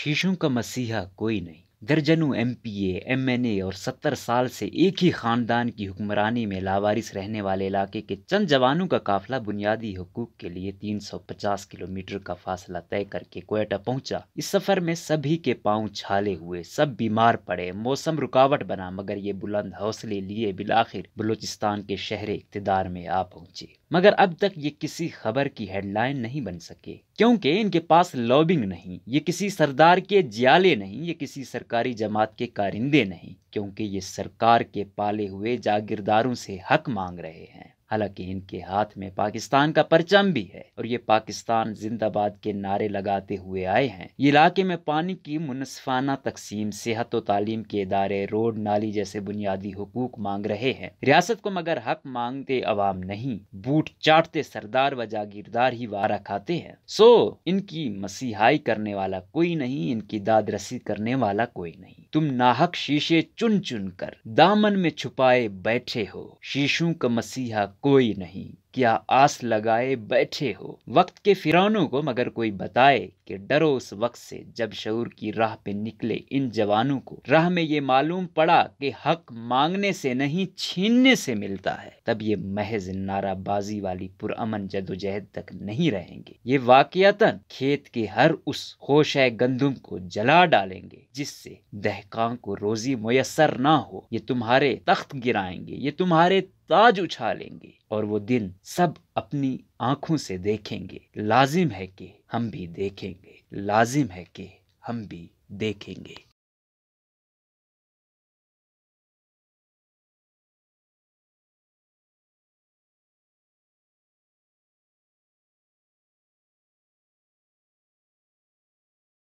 शीशों का मसीहा कोई नहीं दर्जनों M P M N A और सत्तर साल से एक ही ख़ानदान की हुक्मरानी में लावारिस रहने वाले इलाके के चंद जवानों का काफिला बुनियादी हकूक के लिए 350 किलोमीटर का फासला तय करके कोयटा पहुंचा इस सफ़र में सभी के पांव छाले हुए सब बीमार पड़े मौसम रुकावट बना मगर ये बुलंद हौसले लिए बिलाखिर बलूचिस्तान के शहर इकतदार में आ पहुँचे मगर अब तक ये किसी खबर की हेडलाइन नहीं बन सके क्योंकि इनके पास लॉबिंग नहीं ये किसी सरदार के जियाले नहीं ये किसी सरकारी जमात के कारिंदे नहीं क्योंकि ये सरकार के पाले हुए जागीरदारों से हक मांग रहे हैं हालांकि इनके हाथ में पाकिस्तान का परचम भी है और ये पाकिस्तान जिंदाबाद के नारे लगाते हुए आए हैं इलाके में पानी की मुनसफाना तकसीम सेहत और तालीम के इदारे रोड नाली जैसे बुनियादी हकूक मांग रहे हैं रियासत को मगर हक मांगते अवाम नहीं बूट चाटते सरदार व जागीरदार ही वारा खाते हैं सो इनकी मसीहाई करने वाला कोई नहीं इनकी दादरसी करने वाला कोई नहीं तुम नाहक शीशे चुन चुन कर दामन में छुपाए बैठे हो शीशों का मसीहा कोई नहीं क्या आस लगाए बैठे हो वक्त के फिरौनों को मगर कोई बताए कि डरो उस वक्त से जब शऊर की राह पे निकले इन जवानों को राह में ये मालूम पड़ा कि हक मांगने से नहीं छीनने से मिलता है तब ये महज नाराबाजी वाली पुरअमन जदोजहद तक नहीं रहेंगे ये वाकयातन खेत के हर उस खोश गंदुम को जला डालेंगे जिससे दहकां को रोजी मुयसर ना हो ये तुम्हारे तख्त गिराएंगे ये तुम्हारे ताज उछालेंगे और वो दिन सब अपनी आंखों से देखेंगे लाजिम है कि हम भी देखेंगे लाजिम है कि हम भी देखेंगे